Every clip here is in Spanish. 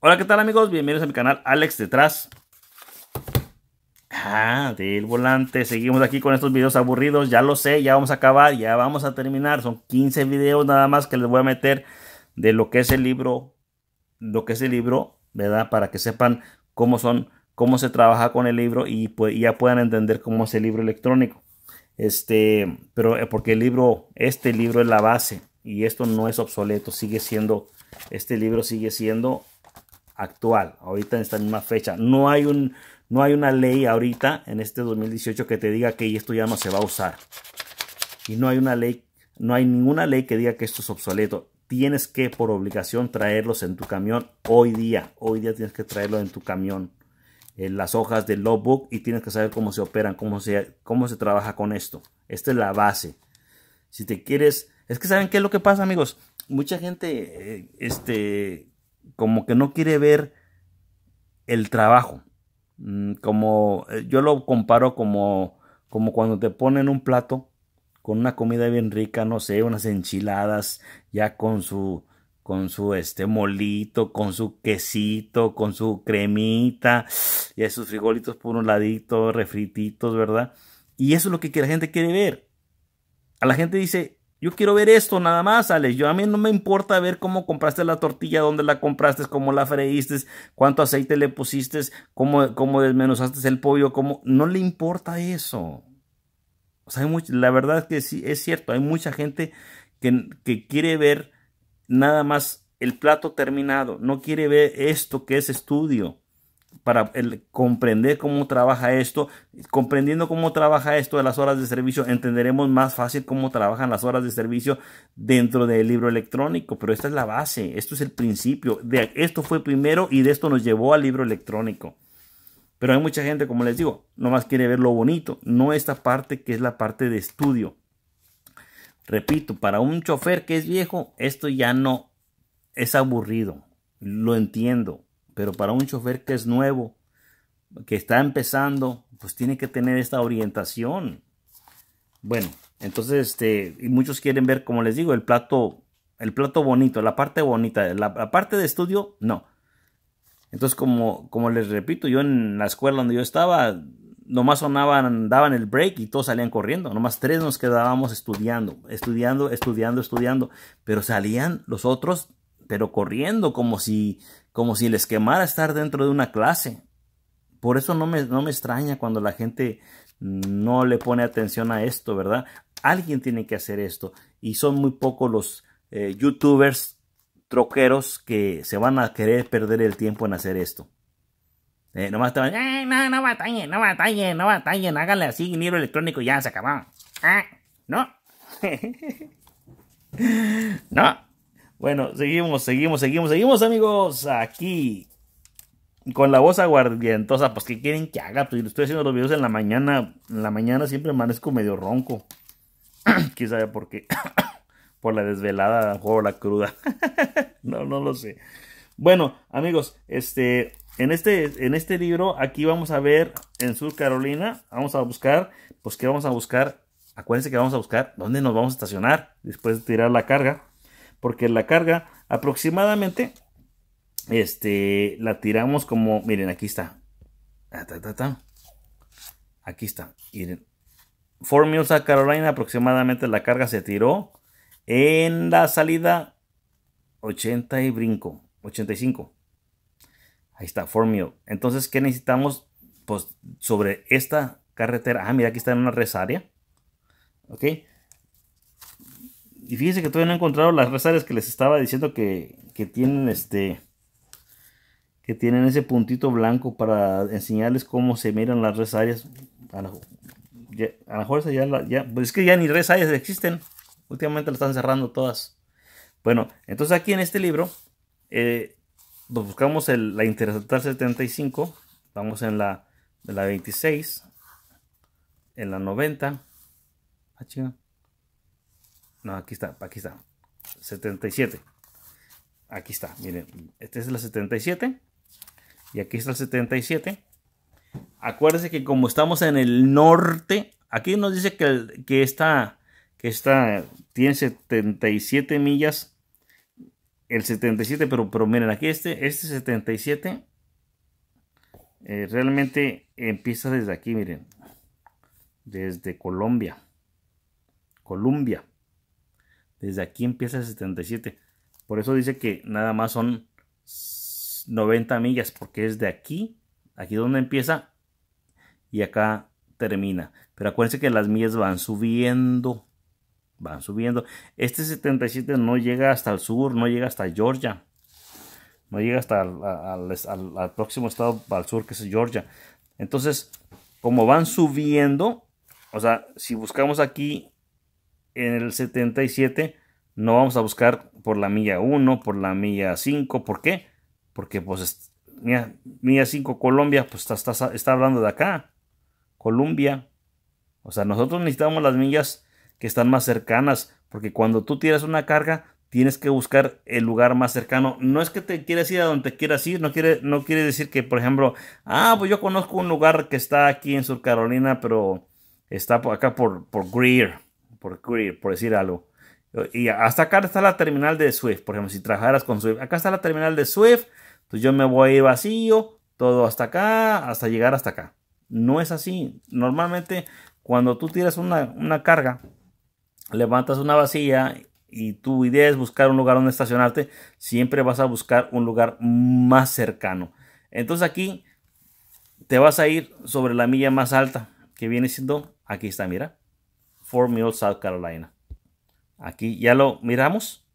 Hola, ¿qué tal amigos? Bienvenidos a mi canal Alex Detrás. Ah, del volante. Seguimos aquí con estos videos aburridos. Ya lo sé, ya vamos a acabar, ya vamos a terminar. Son 15 videos nada más que les voy a meter de lo que es el libro. Lo que es el libro, ¿verdad? Para que sepan cómo son, cómo se trabaja con el libro y, ya puedan entender cómo es el libro electrónico. Este, pero eh, porque el libro, este libro es la base y esto no es obsoleto, sigue siendo, este libro sigue siendo actual, ahorita en esta misma fecha. No hay, un, no hay una ley ahorita, en este 2018, que te diga que esto ya no se va a usar. Y no hay una ley, no hay ninguna ley que diga que esto es obsoleto. Tienes que, por obligación, traerlos en tu camión hoy día. Hoy día tienes que traerlos en tu camión. En las hojas del logbook y tienes que saber cómo se operan, cómo se, cómo se trabaja con esto. Esta es la base. Si te quieres... Es que saben qué es lo que pasa, amigos. Mucha gente, eh, este, como que no quiere ver el trabajo. Mm, como eh, yo lo comparo como, como cuando te ponen un plato con una comida bien rica, no sé, unas enchiladas ya con su con su este molito, con su quesito, con su cremita, y sus frijolitos por un ladito, refrititos, ¿verdad? Y eso es lo que la gente quiere ver. A la gente dice, yo quiero ver esto nada más, Alex. Yo a mí no me importa ver cómo compraste la tortilla, dónde la compraste, cómo la freíste, cuánto aceite le pusiste, cómo, cómo desmenuzaste el pollo, cómo. No le importa eso. O sea, la verdad es que sí, es cierto. Hay mucha gente que, que quiere ver nada más el plato terminado. No quiere ver esto que es estudio para comprender cómo trabaja esto. Comprendiendo cómo trabaja esto de las horas de servicio, entenderemos más fácil cómo trabajan las horas de servicio dentro del libro electrónico. Pero esta es la base, esto es el principio. De, esto fue primero y de esto nos llevó al libro electrónico. Pero hay mucha gente, como les digo, nomás quiere ver lo bonito, no esta parte que es la parte de estudio. Repito, para un chofer que es viejo, esto ya no es aburrido. Lo entiendo, pero para un chofer que es nuevo, que está empezando, pues tiene que tener esta orientación. Bueno, entonces, este, y muchos quieren ver, como les digo, el plato, el plato bonito, la parte bonita, la, parte de estudio, no. Entonces, como, como les repito, yo en la escuela donde yo estaba, nomás sonaban, daban el break y todos salían corriendo. Nomás tres nos quedábamos estudiando, estudiando, estudiando, estudiando. Pero salían los otros, pero corriendo, como si como si les quemara estar dentro de una clase. Por eso no me, no me extraña cuando la gente no le pone atención a esto, ¿verdad? Alguien tiene que hacer esto. Y son muy pocos los eh, youtubers troqueros que se van a querer perder el tiempo en hacer esto. Eh, nomás te van, eh, no, no batallen, no batallen, no batallen, háganle así, dinero electrónico, y ya se acabó. Ah, no. no. Bueno, seguimos, seguimos, seguimos, seguimos, amigos. Aquí. Con la voz aguardientosa, pues, ¿qué quieren que haga? Pues, estoy haciendo los videos en la mañana. En la mañana siempre amanezco medio ronco. quizá sabe por qué. por la desvelada o la cruda. no, no lo sé. Bueno, amigos, este. En este, en este libro, aquí vamos a ver en Sur Carolina, vamos a buscar, pues, ¿qué vamos a buscar? Acuérdense que vamos a buscar dónde nos vamos a estacionar después de tirar la carga porque la carga aproximadamente este, la tiramos como, miren, aquí está. Aquí está, miren. four a Carolina aproximadamente la carga se tiró en la salida 80 y brinco, 85. Ahí está, for Entonces, ¿qué necesitamos? Pues sobre esta carretera. Ah, mira, aquí está en una res ¿Ok? Y fíjense que todavía no he encontrado las res áreas que les estaba diciendo que, tienen este que tienen ese puntito blanco para enseñarles cómo se miran las res áreas. A lo, mejor ya, ya pues es que ya ni res áreas existen. Últimamente las están cerrando todas. Bueno, entonces aquí en este libro eh, buscamos la Interceptar 75. Vamos en la, la 26, en la 90. No, aquí está, aquí está. 77. Aquí está, miren. Esta es la 77. Y aquí está el 77. Acuérdense que como estamos en el norte, aquí nos dice que, que esta, que está tiene 77 millas. El 77, pero, pero miren, aquí este, este 77 eh, realmente empieza desde aquí, miren. Desde Colombia. Colombia. Desde aquí empieza el 77. Por eso dice que nada más son 90 millas, porque es de aquí, aquí donde empieza y acá termina. Pero acuérdense que las millas van subiendo, van subiendo. Este 77 no llega hasta el sur, no llega hasta Georgia, no llega hasta al, próximo estado al sur que es Georgia. Entonces, como van subiendo, o sea, si buscamos aquí en el 77 no vamos a buscar por la milla 1, por la milla 5. ¿Por qué? Porque pues mira, milla 5 Colombia pues está, está, hablando de acá. Colombia. O sea, nosotros necesitamos las millas que están más cercanas. Porque cuando tú tiras una carga, tienes que buscar el lugar más cercano. No es que te quieras ir a donde quieras ir, no quiere, no quiere decir que, por ejemplo, ah, pues yo conozco un lugar que está aquí en Sur Carolina, pero está acá por, por Greer por, decir algo. Y hasta acá está la terminal de Swift, por ejemplo, si trabajaras con Swift. Acá está la terminal de Swift, entonces yo me voy a ir vacío, todo hasta acá, hasta llegar hasta acá. No es así. Normalmente cuando tú tiras una, una carga, levantas una vacía y tu idea es buscar un lugar donde estacionarte, siempre vas a buscar un lugar más cercano. Entonces aquí te vas a ir sobre la milla más alta, que viene siendo, aquí está, mira, 4 Mill, South Carolina. Aquí ya lo miramos.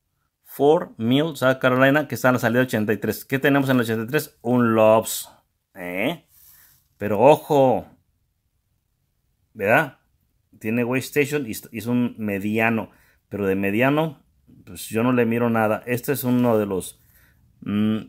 4 Mill, South Carolina, que está en la salida 83. ¿Qué tenemos en el 83? Un Lobs. ¿eh? Pero ojo. ¿Verdad? Tiene Waystation y es un mediano. Pero de mediano, pues yo no le miro nada. Este es uno de los... Mm,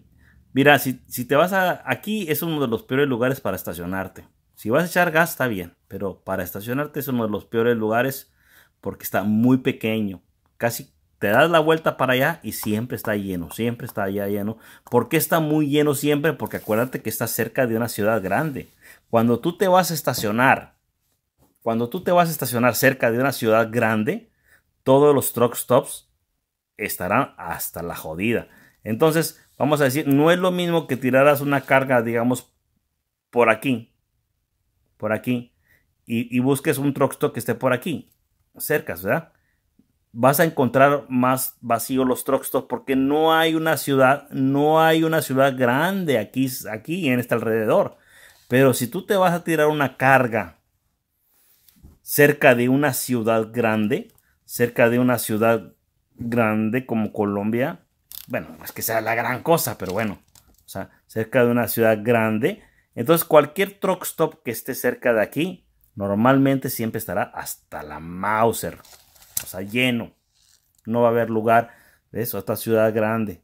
mira, si, si, te vas a... Aquí es uno de los peores lugares para estacionarte. Si vas a echar gas, está bien. Pero para estacionarte es uno de los peores lugares porque está muy pequeño. Casi te das la vuelta para allá y siempre está lleno, siempre está allá lleno. ¿Por qué está muy lleno siempre? Porque acuérdate que está cerca de una ciudad grande. Cuando tú te vas a estacionar, cuando tú te vas a estacionar cerca de una ciudad grande, todos los truck stops estarán hasta la jodida. Entonces, vamos a decir, no es lo mismo que tiraras una carga, digamos, por aquí, por aquí, y, busques un truck stop que esté por aquí, cerca, ¿verdad? Vas a encontrar más vacío los truck stops porque no hay una ciudad, no hay una ciudad grande aquí, aquí en este alrededor. Pero si tú te vas a tirar una carga cerca de una ciudad grande, cerca de una ciudad grande como Colombia, bueno, no es que sea la gran cosa, pero bueno, o sea, cerca de una ciudad grande, entonces cualquier truck stop que esté cerca de aquí Normalmente siempre estará hasta la Mauser. O sea, lleno. No va a haber lugar de eso, esta ciudad grande.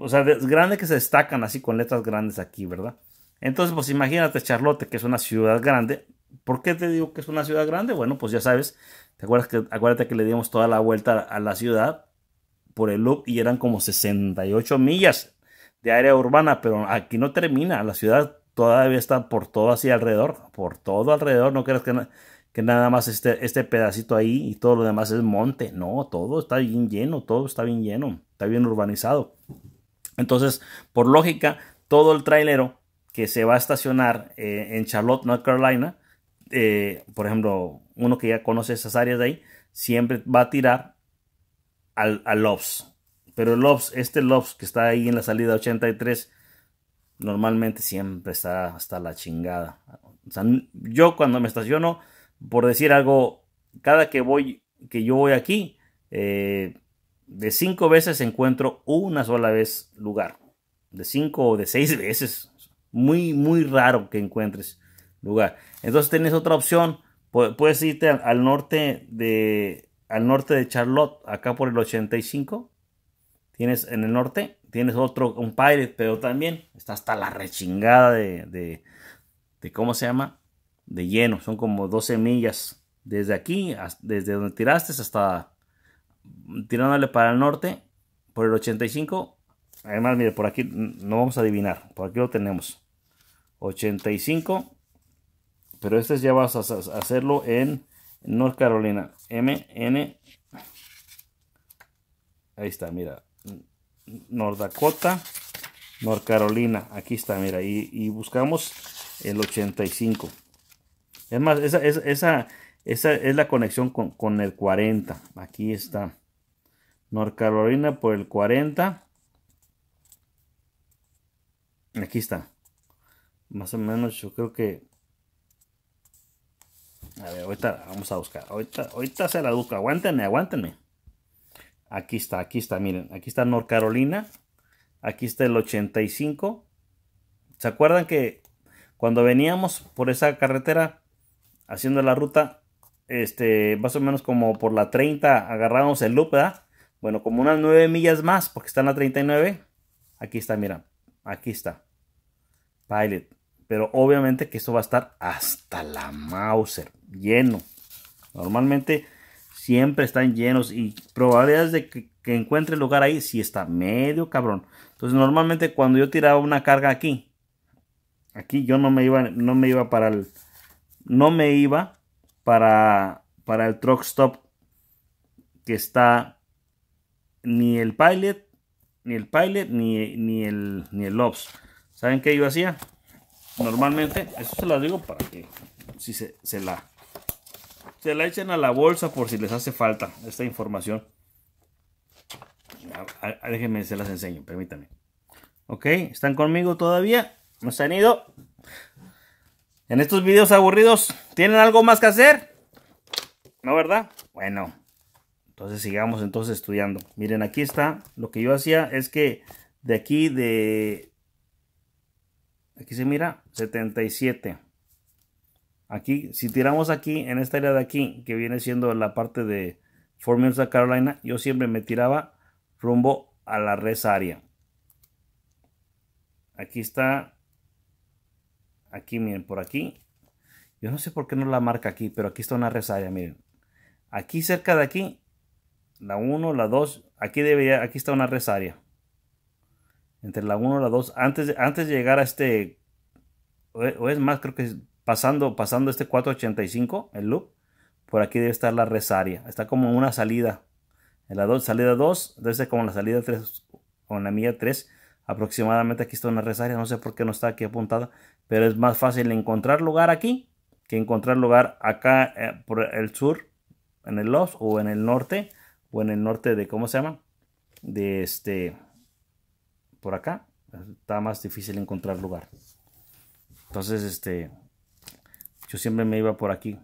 O sea, es grande que se destacan así con letras grandes aquí, ¿verdad? Entonces, pues imagínate Charlotte, que es una ciudad grande. ¿Por qué te digo que es una ciudad grande? Bueno, pues ya sabes, ¿te acuerdas que, acuérdate que le dimos toda la vuelta a la ciudad por el loop y eran como 68 millas de área urbana, pero aquí no termina, la ciudad todavía está por todo así alrededor, por todo alrededor, no creas que, que nada más este, este pedacito ahí y todo lo demás es monte, no, todo está bien lleno, todo está bien lleno, está bien urbanizado. Entonces, por lógica, todo el trailero que se va a estacionar eh, en Charlotte, North Carolina, eh, por ejemplo, uno que ya conoce esas áreas de ahí, siempre va a tirar al, al Pero el Lobs, este Lobs que está ahí en la salida 83 normalmente siempre está hasta la chingada. O sea, yo cuando me estaciono, por decir algo, cada que voy, que yo voy aquí, eh, de cinco veces encuentro una sola vez lugar. De cinco o de seis veces. Muy, muy raro que encuentres lugar. Entonces tienes otra opción. Puedes irte al norte de al norte de Charlotte, acá por el 85. Tienes en el norte tienes otro, un Pirate, pero también está hasta la rechingada de, de, ¿cómo se llama? De lleno, son como 12 millas desde aquí, desde donde tiraste hasta tirándole para el norte, por el 85. Además, mire, por aquí no vamos a adivinar, por aquí lo tenemos. 85, pero este ya vas a hacerlo en North Carolina. MN. Ahí está, mira. North Dakota, North Carolina. Aquí está, mira. Y, buscamos el 85. Es más, esa, esa, es la conexión con, el 40. Aquí está. North Carolina por el 40. Aquí está. Más o menos yo creo que... A ver, ahorita vamos a buscar. Ahorita, ahorita se la busca. Aguántenme, aguántenme. Aquí está, aquí está, miren, aquí está North Carolina, aquí está el 85. ¿Se acuerdan que cuando veníamos por esa carretera haciendo la ruta, este, más o menos como por la 30 agarramos el loop, ¿verdad? Bueno, como unas 9 millas más, porque está en la 39. Aquí está, mira, aquí está. Pilot. Pero obviamente que esto va a estar hasta la Mauser, lleno. Normalmente siempre están llenos y probabilidades de que, encuentre lugar ahí si está medio cabrón. Entonces normalmente cuando yo tiraba una carga aquí, aquí yo no me iba, no me iba para el, no me iba para, para el truck stop que está ni el pilot, ni el pilot, ni, ni el, ni el lobs. ¿Saben qué yo hacía? Normalmente, eso se lo digo para que si se la se la echen a la bolsa por si les hace falta esta información. Ah, ah, déjenme, se las enseño, permítanme. Ok, ¿están conmigo todavía? ¿No se han ido? En estos videos aburridos, ¿tienen algo más que hacer? ¿No, verdad? Bueno, entonces sigamos entonces estudiando. Miren, aquí está. Lo que yo hacía es que de aquí de... Aquí se mira 77. Aquí, si tiramos aquí, en esta área de aquí, que viene siendo la parte de Fort Carolina, yo siempre me tiraba rumbo a la res área. Aquí está, aquí miren, por aquí. Yo no sé por qué no la marca aquí, pero aquí está una res área, miren. Aquí cerca de aquí, la 1, la 2, aquí, debería, aquí está una res área. Entre la 1 la 2, antes, antes de llegar a este, o es más, creo que es pasando, pasando este 485, el loop, por aquí debe estar la resaria. Está como una salida. En la salida 2, debe ser como la salida 3 o en la milla 3. Aproximadamente aquí está una resaria. No sé por qué no está aquí apuntada. Pero es más fácil encontrar lugar aquí que encontrar lugar acá eh, por el sur, en el los o en el norte. O en el norte de, ¿cómo se llama? De este, por acá. Está más difícil encontrar lugar. Entonces, este, yo siempre me iba por aquí.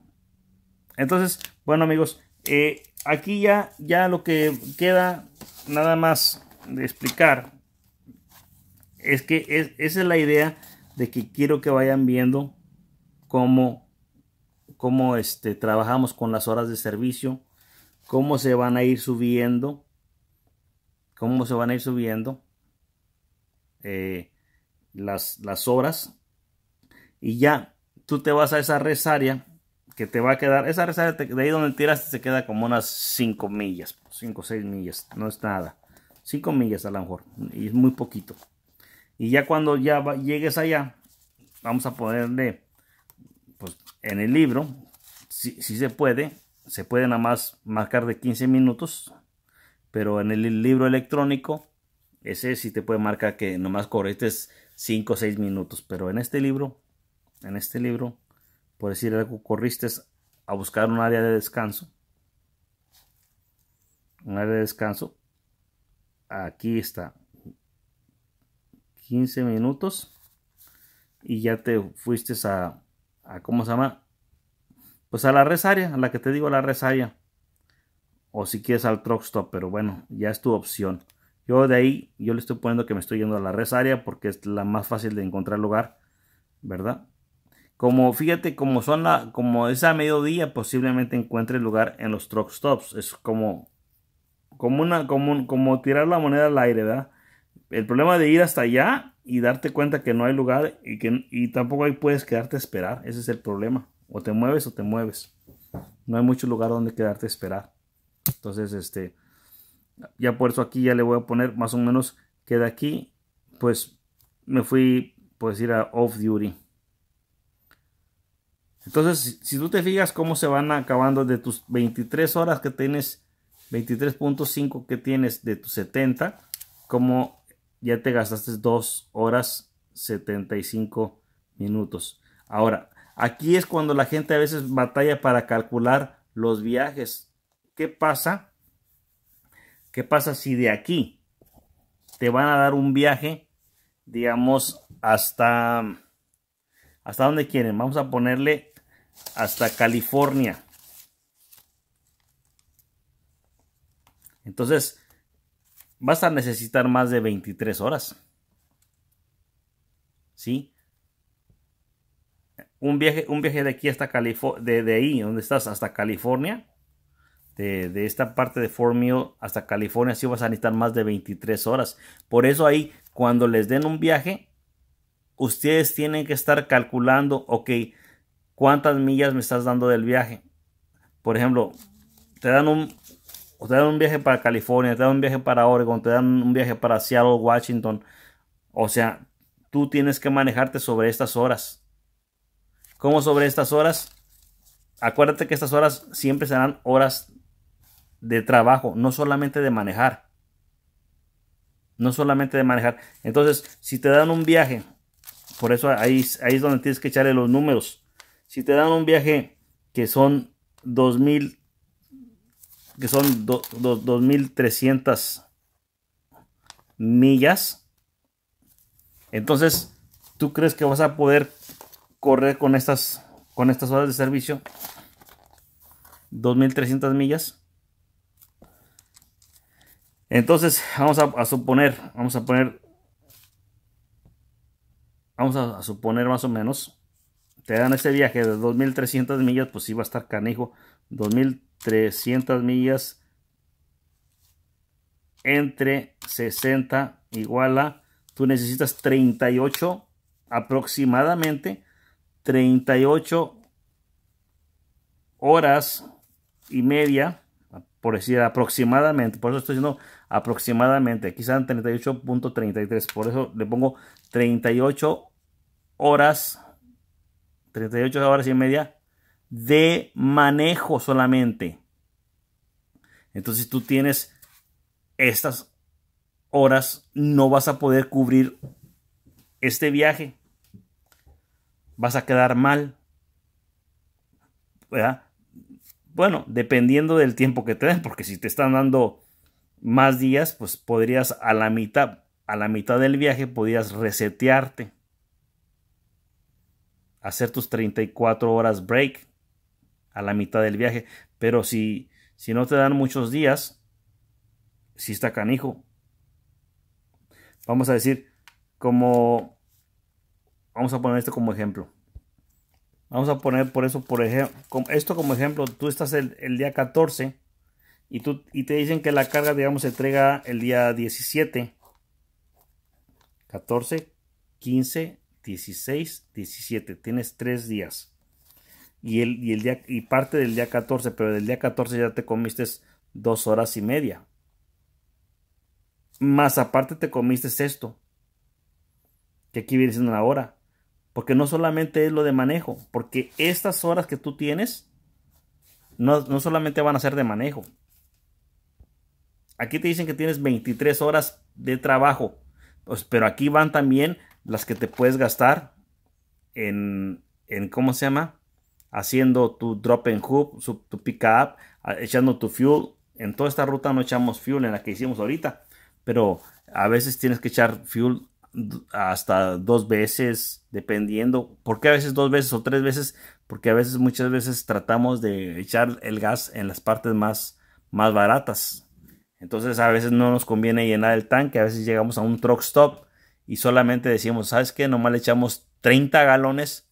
Entonces, bueno amigos, eh, aquí ya, ya lo que queda nada más de explicar es que es, esa es la idea de que quiero que vayan viendo cómo, cómo este, trabajamos con las horas de servicio, cómo se van a ir subiendo, cómo se van a ir subiendo eh, las, las horas y ya tú te vas a esa área que te va a quedar, esa resaria de ahí donde tiraste se queda como unas 5 millas, 5 o 6 millas, no es nada. 5 millas a lo mejor, y es muy poquito. Y ya cuando ya llegues allá, vamos a ponerle, pues en el libro, si, se puede, se puede nada más marcar de 15 minutos, pero en el libro electrónico, ese sí te puede marcar que nomás corriste 5 o 6 minutos, pero en este libro en este libro, por decir algo, corriste a buscar un área de descanso. Un área de descanso. Aquí está. 15 minutos. Y ya te fuiste a, a ¿cómo se llama? Pues a la res a la que te digo, la res O si quieres al truck stop, pero bueno, ya es tu opción. Yo de ahí, yo le estoy poniendo que me estoy yendo a la res porque es la más fácil de encontrar lugar, ¿verdad? Como fíjate, como son la, como es a mediodía, posiblemente encuentre lugar en los truck stops. Es como, como una, como, como tirar la moneda al aire, ¿verdad? El problema de ir hasta allá y darte cuenta que no hay lugar y que y tampoco ahí puedes quedarte a esperar. Ese es el problema. O te mueves o te mueves. No hay mucho lugar donde quedarte a esperar. Entonces, este, ya por eso aquí ya le voy a poner más o menos que de aquí, pues me fui, pues ir a off duty. Entonces, si tú te fijas cómo se van acabando de tus 23 horas que tienes, 23.5 que tienes de tus 70, como ya te gastaste 2 horas 75 minutos. Ahora, aquí es cuando la gente a veces batalla para calcular los viajes. ¿Qué pasa? ¿Qué pasa si de aquí te van a dar un viaje, digamos, hasta hasta donde quieren? Vamos a ponerle hasta California. Entonces, vas a necesitar más de 23 horas. ¿Sí? Un viaje, un viaje de aquí hasta California, de, ahí, donde estás, hasta California, de, esta parte de Fort Mill hasta California, Si vas a necesitar más de 23 horas. Por eso ahí, cuando les den un viaje, ustedes tienen que estar calculando, ok, cuántas millas me estás dando del viaje. Por ejemplo, te dan un, te dan un viaje para California, te dan un viaje para Oregon, te dan un viaje para Seattle, Washington. O sea, tú tienes que manejarte sobre estas horas. ¿Cómo sobre estas horas? Acuérdate que estas horas siempre serán horas de trabajo, no solamente de manejar. No solamente de manejar. Entonces, si te dan un viaje, por eso ahí, ahí es donde tienes que echarle los números. Si te dan un viaje que son 2000 que son 2300 millas, entonces tú crees que vas a poder correr con estas con estas horas de servicio 2300 millas. Entonces, vamos a, suponer, vamos a poner, vamos a suponer más o menos te dan ese viaje de 2300 millas, pues sí va a estar canijo. 2300 millas entre 60 igual a, tú necesitas 38 aproximadamente 38 horas y media, por decir aproximadamente, por eso estoy diciendo aproximadamente, quizás 38.33, por eso le pongo 38 horas 38 horas y media de manejo solamente. Entonces tú tienes estas horas, no vas a poder cubrir este viaje. Vas a quedar mal. Bueno, dependiendo del tiempo que te den, porque si te están dando más días, pues podrías a la mitad, a la mitad del viaje, podrías resetearte hacer tus 34 horas break a la mitad del viaje. Pero si, si no te dan muchos días, si está canijo. Vamos a decir, como... Vamos a poner esto como ejemplo. Vamos a poner por eso, por ejemplo, esto como ejemplo, tú estás el, el día 14 y, tú, y te dicen que la carga, digamos, se entrega el día 17, 14, 15, 16, 17. Tienes tres días. Y, el, y, el día, y parte del día 14, pero del día 14 ya te comiste dos horas y media. Más aparte te comiste esto, que aquí viene siendo la hora. Porque no solamente es lo de manejo, porque estas horas que tú tienes no, solamente van a ser de manejo. Aquí te dicen que tienes 23 horas de trabajo, pues, pero aquí van también las que te puedes gastar en, ¿cómo se llama? Haciendo tu drop and hoop, su, tu pick up, echando tu fuel. En toda esta ruta no echamos fuel en la que hicimos ahorita, pero a veces tienes que echar fuel hasta dos veces, dependiendo. Porque a veces dos veces o tres veces? Porque a veces, muchas veces tratamos de echar el gas en las partes más, más baratas. Entonces a veces no nos conviene llenar el tanque, a veces llegamos a un truck stop y solamente decíamos, ¿sabes qué? Nomás le echamos 30 galones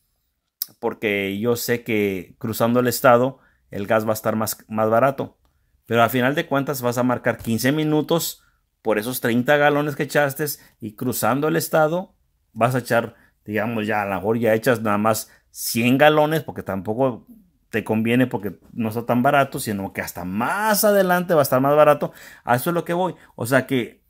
porque yo sé que cruzando el estado el gas va a estar más, más barato. Pero al final de cuentas vas a marcar 15 minutos por esos 30 galones que echaste y cruzando el estado vas a echar, digamos, ya a lo mejor ya echas nada más 100 galones porque tampoco te conviene porque no está tan barato, sino que hasta más adelante va a estar más barato. A eso es lo que voy. O sea que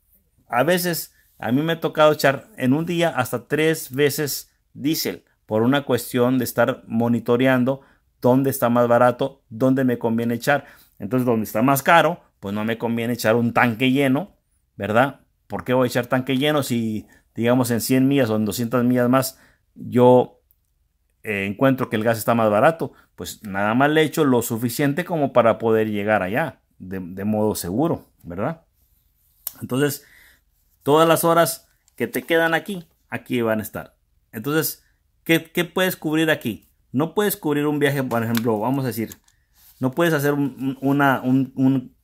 a veces a mí me ha tocado echar en un día hasta tres veces diésel por una cuestión de estar monitoreando dónde está más barato, dónde me conviene echar. Entonces, donde está más caro, pues no me conviene echar un tanque lleno, ¿verdad? ¿Por qué voy a echar tanque lleno si, digamos, en 100 millas o en 200 millas más yo eh, encuentro que el gas está más barato? Pues nada más le echo lo suficiente como para poder llegar allá de modo seguro, ¿verdad? Entonces, Todas las horas que te quedan aquí, aquí van a estar. Entonces, ¿qué, puedes cubrir aquí? No puedes cubrir un viaje, por ejemplo, vamos a decir, no puedes hacer un, una, un,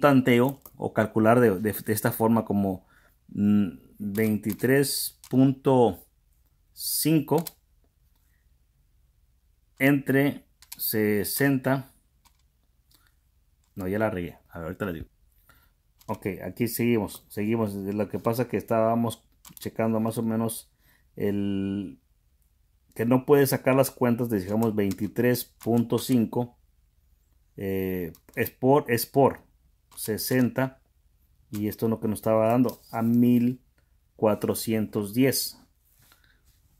tanteo o calcular de, esta forma como 23.5 mm, entre 60. No, ya la regué. A ver, ahorita la digo. Ok, aquí seguimos, seguimos. Lo que pasa que estábamos checando más o menos el que no puede sacar las cuentas de digamos 23.5 eh, es por es por 60 y esto es lo que nos estaba dando a 1410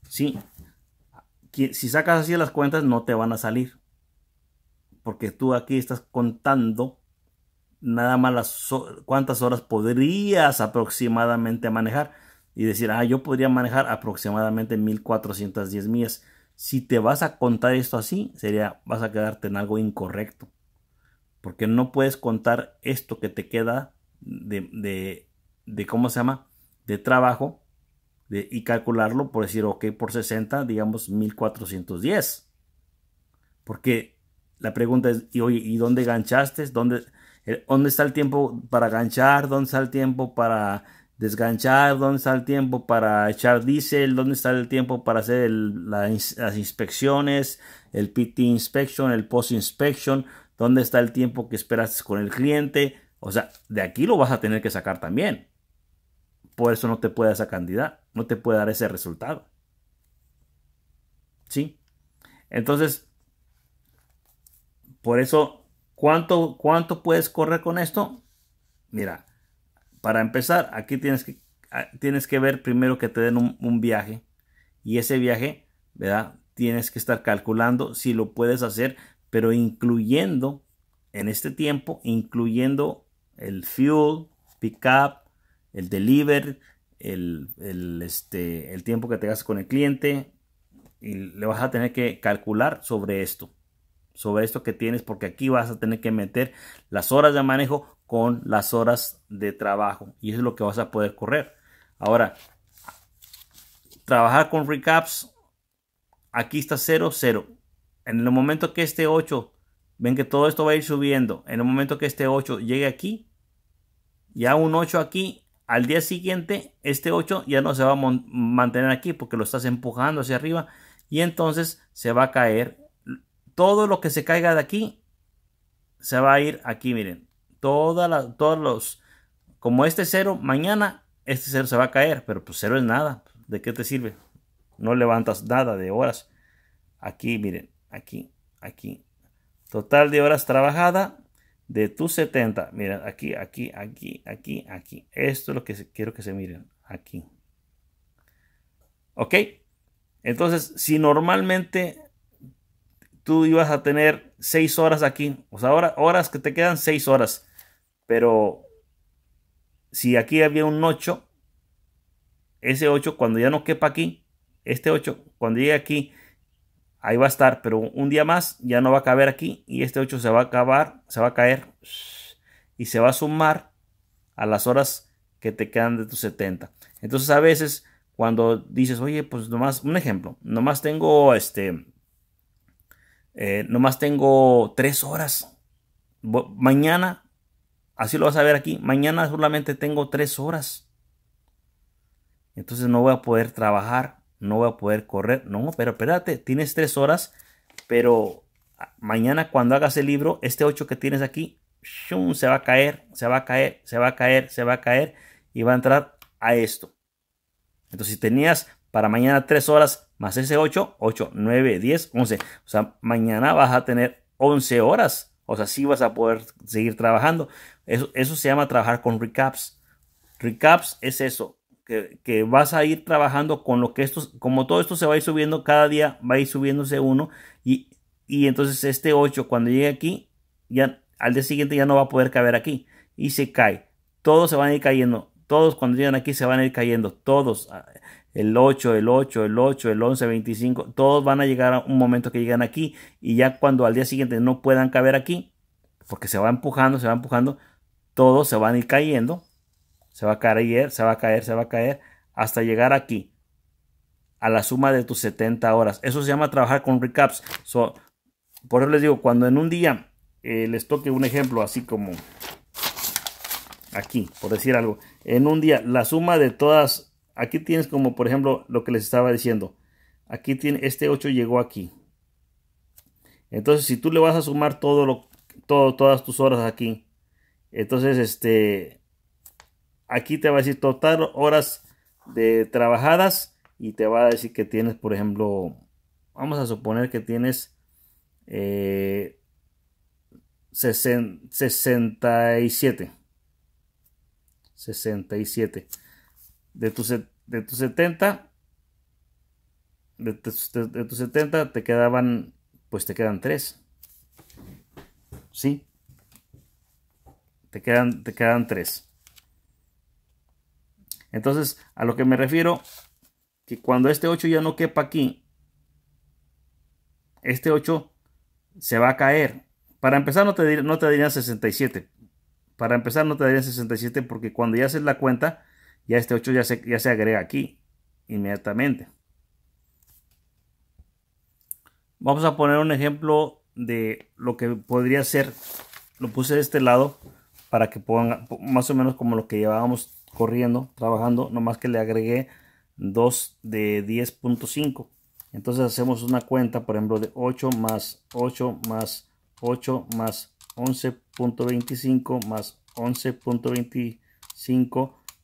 sí si sacas así las cuentas no te van a salir porque tú aquí estás contando nada más cuántas horas podrías aproximadamente manejar y decir, ah, yo podría manejar aproximadamente 1410 millas. Si te vas a contar esto así, sería, vas a quedarte en algo incorrecto. Porque no puedes contar esto que te queda de, ¿cómo se llama? De trabajo y calcularlo por decir, ok, por 60, digamos 1410. Porque la pregunta es, y ¿y dónde ganchaste? ¿Dónde, dónde está el tiempo para ganchar, dónde está el tiempo para desganchar, dónde está el tiempo para echar diésel, dónde está el tiempo para hacer las inspecciones, el PT inspection, el post inspection, dónde está el tiempo que esperas con el cliente. O sea, de aquí lo vas a tener que sacar también. Por eso no te puede dar esa cantidad, no te puede dar ese resultado. ¿Sí? Entonces, por eso ¿Cuánto, ¿Cuánto puedes correr con esto? Mira, para empezar, aquí tienes que, ah, tienes que ver primero que te den un, viaje. Y ese viaje, ¿verdad? Tienes que estar calculando si lo puedes hacer, pero incluyendo en este tiempo, incluyendo el fuel, pickup, el delivery, el, el, este, el tiempo que te gastas con el cliente. Y le vas a tener que calcular sobre esto sobre esto que tienes porque aquí vas a tener que meter las horas de manejo con las horas de trabajo y eso es lo que vas a poder correr. Ahora, trabajar con recaps, aquí está 0, 0. En el momento que este 8, ven que todo esto va a ir subiendo, en el momento que este 8 llegue aquí, ya un 8 aquí, al día siguiente este 8 ya no se va a mantener aquí porque lo estás empujando hacia arriba y entonces se va a caer todo lo que se caiga de aquí se va a ir aquí, miren. Todas la, todos los, como este cero, mañana este cero se va a caer, pero pues cero es nada. ¿De qué te sirve? No levantas nada de horas. Aquí, miren, aquí, aquí. Total de horas trabajada de tus 70. Miren, aquí, aquí, aquí, aquí, aquí. Esto es lo que quiero que se miren. Aquí. ¿Ok? Entonces, si normalmente tú ibas a tener seis horas aquí. O sea, ahora, horas que te quedan seis horas. Pero si aquí había un 8, ese 8 cuando ya no quepa aquí, este 8 cuando llegue aquí, ahí va a estar, pero un día más ya no va a caber aquí y este 8 se va a acabar, se va a caer y se va a sumar a las horas que te quedan de tus 70. Entonces a veces cuando dices, oye, pues nomás, un ejemplo, nomás tengo este eh, nomás tengo tres horas. Mañana, así lo vas a ver aquí, mañana solamente tengo tres horas. Entonces no voy a poder trabajar, no voy a poder correr. No, pero espérate, tienes tres horas, pero ah, mañana cuando hagas el libro, este 8 que tienes aquí, se va a caer, se va a caer, se va a caer, se va a caer y va a entrar a esto. Entonces si tenías para mañana 3 horas más ese 8, 8, 9, 10, 11. O sea, mañana vas a tener 11 horas. O sea, sí vas a poder seguir trabajando. Eso, eso se llama trabajar con recaps. Recaps es eso, que, que, vas a ir trabajando con lo que esto, como todo esto se va a ir subiendo, cada día va a ir subiéndose uno. Y, entonces este 8, cuando llegue aquí, ya al día siguiente ya no va a poder caber aquí. Y se cae. Todos se van a ir cayendo. Todos cuando llegan aquí se van a ir cayendo. Todos. Ah, el 8, el 8, el 8, el 11, 25, todos van a llegar a un momento que llegan aquí y ya cuando al día siguiente no puedan caber aquí, porque se va empujando, se va empujando, todos se van a ir cayendo, se va a caer, se va a caer, se va a caer, hasta llegar aquí, a la suma de tus 70 horas. Eso se llama trabajar con recaps. por eso les digo, cuando en un día eh, les toque un ejemplo así como aquí, por decir algo, en un día la suma de todas Aquí tienes como por ejemplo lo que les estaba diciendo. Aquí tiene, este 8 llegó aquí. Entonces si tú le vas a sumar todo lo, todo, todas tus horas aquí. Entonces este, aquí te va a decir total horas de trabajadas y te va a decir que tienes por ejemplo, vamos a suponer que tienes eh, 67. 67 de tus tu 70 de, tus tu 70 te quedaban pues te quedan 3 sí te quedan te quedan 3 entonces a lo que me refiero que cuando este 8 ya no quepa aquí este 8 se va a caer para empezar no te, no te 67 para empezar no te darían 67 porque cuando ya haces la cuenta ya este 8 ya se, se agrega aquí inmediatamente. Vamos a poner un ejemplo de lo que podría ser. Lo puse de este lado para que puedan más o menos como lo que llevábamos corriendo, trabajando, nomás que le agregué 2 de 10.5. Entonces hacemos una cuenta, por ejemplo, de 8 más 8 más 8 más 11.25 más 11.25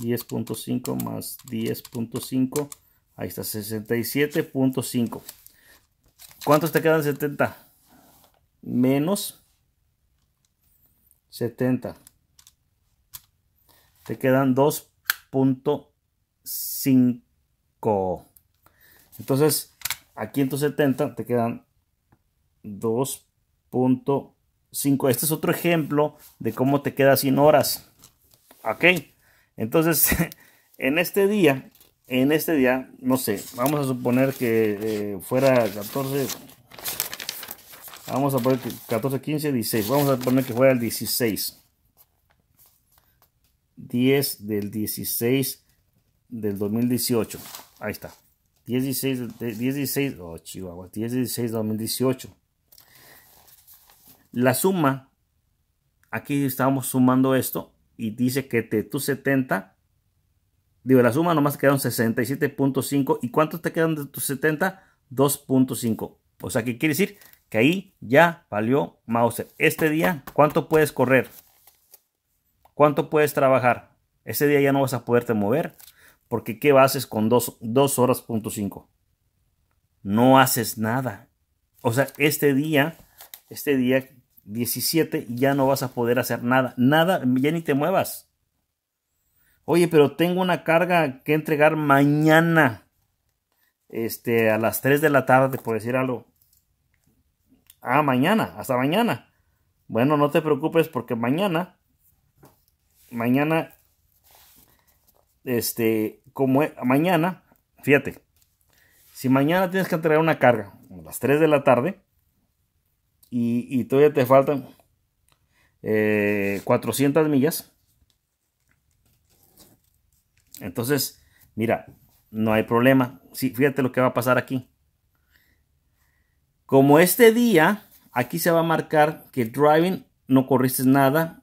10.5 más 10.5. Ahí está, 67.5. ¿Cuántos te quedan 70? Menos 70. Te quedan 2.5. Entonces, aquí en tus 70 te quedan 2.5. Este es otro ejemplo de cómo te quedas sin horas. ¿Ok? Entonces, en este día, en este día, no sé, vamos a suponer que eh, fuera 14, vamos a poner 14, 15, 16, vamos a poner que fuera el 16. 10 del 16 del 2018. Ahí está. 10, 16, 10, 16, oh chihuahua, 10, 16, 2018. La suma, aquí estamos sumando esto y dice que de tus 70, digo, la suma nomás quedan 67.5. ¿Y cuánto te quedan de tus 70? 2.5. O sea, ¿qué quiere decir? Que ahí ya valió Mauser. Este día, ¿cuánto puedes correr? ¿Cuánto puedes trabajar? Ese día ya no vas a poderte mover porque ¿qué haces con 2 dos, horas No haces nada. O sea, este día, este día 17 ya no vas a poder hacer nada. Nada, ya ni te muevas. Oye, pero tengo una carga que entregar mañana. Este, a las 3 de la tarde, por decir algo. Ah, mañana, hasta mañana. Bueno, no te preocupes porque mañana, mañana, este, como mañana, fíjate, si mañana tienes que entregar una carga a las 3 de la tarde, y, todavía te faltan 400 eh, millas. Entonces, mira, no hay problema. Sí, fíjate lo que va a pasar aquí. Como este día, aquí se va a marcar que driving no corriste nada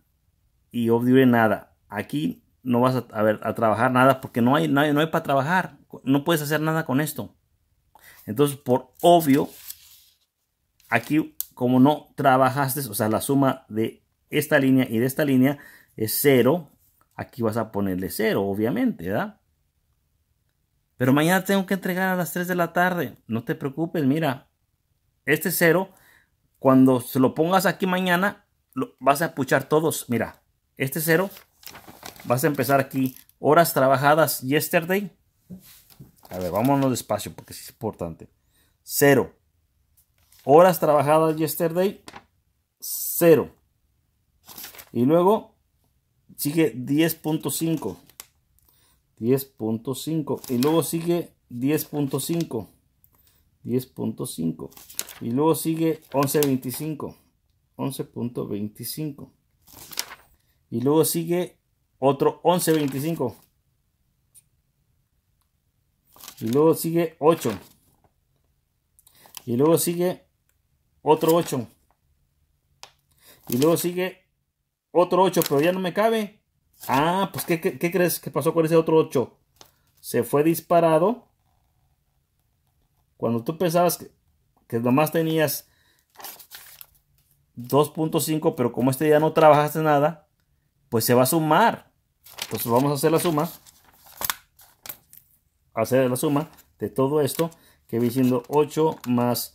y obvio nada. Aquí no vas a, ver, a trabajar nada porque no hay, no no hay para trabajar. No puedes hacer nada con esto. Entonces, por obvio, aquí como no trabajaste, o sea, la suma de esta línea y de esta línea es cero. aquí vas a ponerle cero, obviamente, ¿verdad? Pero mañana tengo que entregar a las 3 de la tarde. No te preocupes, mira. Este cero, cuando se lo pongas aquí mañana, lo, vas a puchar todos. Mira, este cero, vas a empezar aquí. Horas trabajadas yesterday. A ver, vámonos despacio porque es importante. Cero. Horas trabajadas yesterday, cero. Y luego sigue 10.5. 10.5. Y luego sigue 10.5. 10.5. Y luego sigue 11.25. 11.25. Y luego sigue otro 11.25. Y luego sigue 8. Y luego sigue otro 8. Y luego sigue otro 8, pero ya no me cabe. Ah, pues ¿qué, crees que pasó con ese otro 8? Se fue disparado. Cuando tú pensabas que, que nomás tenías 2.5, pero como este ya no trabajaste nada, pues se va a sumar. Entonces pues vamos a hacer la suma. Hacer la suma de todo esto, que vi siendo 8 más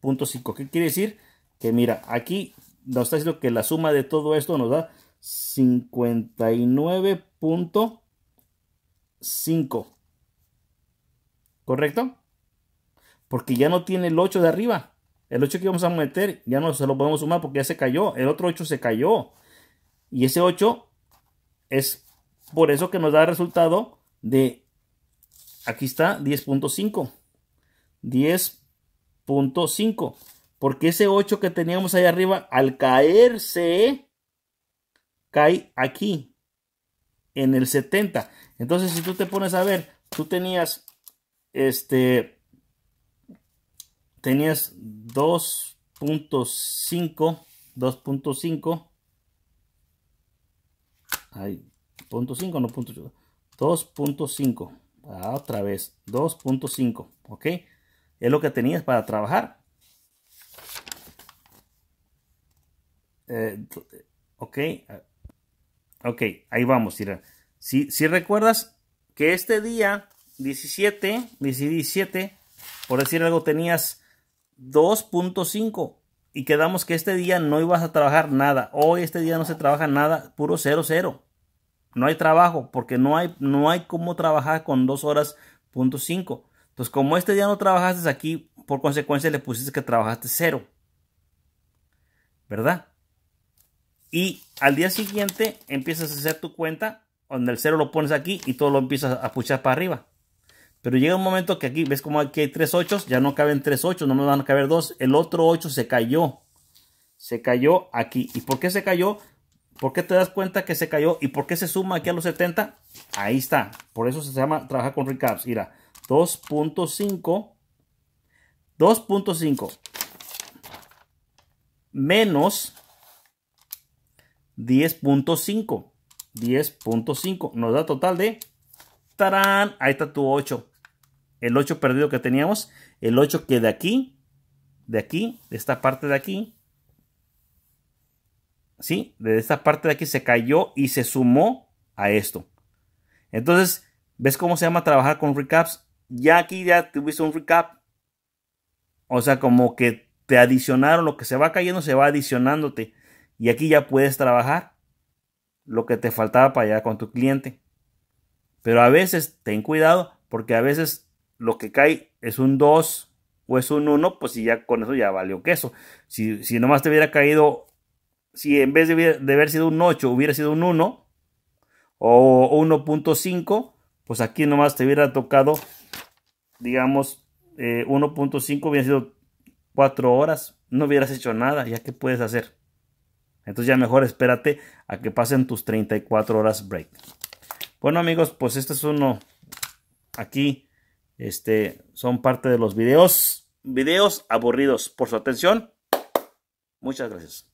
.5, ¿Qué quiere decir? Que mira, aquí nos está diciendo que la suma de todo esto nos da 59.5. ¿Correcto? Porque ya no tiene el 8 de arriba. El 8 que vamos a meter ya no se lo podemos sumar porque ya se cayó. El otro 8 se cayó. Y ese 8 es por eso que nos da el resultado de... Aquí está 10.5. 10 5. Porque ese 8 que teníamos ahí arriba, al caerse, cae aquí, en el 70. Entonces, si tú te pones a ver, tú tenías, este, tenías 2.5, 2.5, hay 5, no 2.5, ah, otra vez, 2.5, ok. Es lo que tenías para trabajar. Eh, ok. Ah, ok, ahí vamos, tira. Si, recuerdas que este día 17, 17, por decir algo, tenías 2.5 y quedamos que este día no ibas a trabajar nada. Hoy este día no se trabaja nada, puro 0.0. No hay trabajo porque no hay, no hay cómo trabajar con 2 horas 5. Entonces, como este día no trabajaste aquí, por consecuencia le pusiste que trabajaste cero. ¿Verdad? Y al día siguiente empiezas a hacer tu cuenta, donde el cero lo pones aquí y todo lo empiezas a puchar para arriba. Pero llega un momento que aquí, ves como aquí hay tres ya no caben tres no me van a caber dos. El otro ocho se cayó. Se cayó aquí. ¿Y por qué se cayó? ¿Por qué te das cuenta que se cayó? ¿Y por qué se suma aquí a los 70? Ahí está. Por eso se llama trabajar con recaps. Mira, 2.5, 2.5 menos 10.5. 10.5 nos da total de... ¡Tarán! Ahí está tu 8. El 8 perdido que teníamos. El 8 que de aquí, de aquí, de esta parte de aquí. ¿Sí? De esta parte de aquí se cayó y se sumó a esto. Entonces, ¿ves cómo se llama trabajar con recaps? ya aquí ya tuviste un recap. O sea, como que te adicionaron, lo que se va cayendo se va adicionándote. Y aquí ya puedes trabajar lo que te faltaba para allá con tu cliente. Pero a veces, ten cuidado, porque a veces lo que cae es un 2 o es un 1, pues si ya con eso ya valió queso. Si, si nomás te hubiera caído, si en vez de, de haber sido un 8 hubiera sido un 1 o 1.5, pues aquí nomás te hubiera tocado digamos, 1.5 eh, hubiera sido 4 horas, no hubieras hecho nada, ya que puedes hacer. Entonces ya mejor espérate a que pasen tus 34 horas break. Bueno amigos, pues este es uno aquí. Este son parte de los videos. Videos aburridos. Por su atención. Muchas gracias.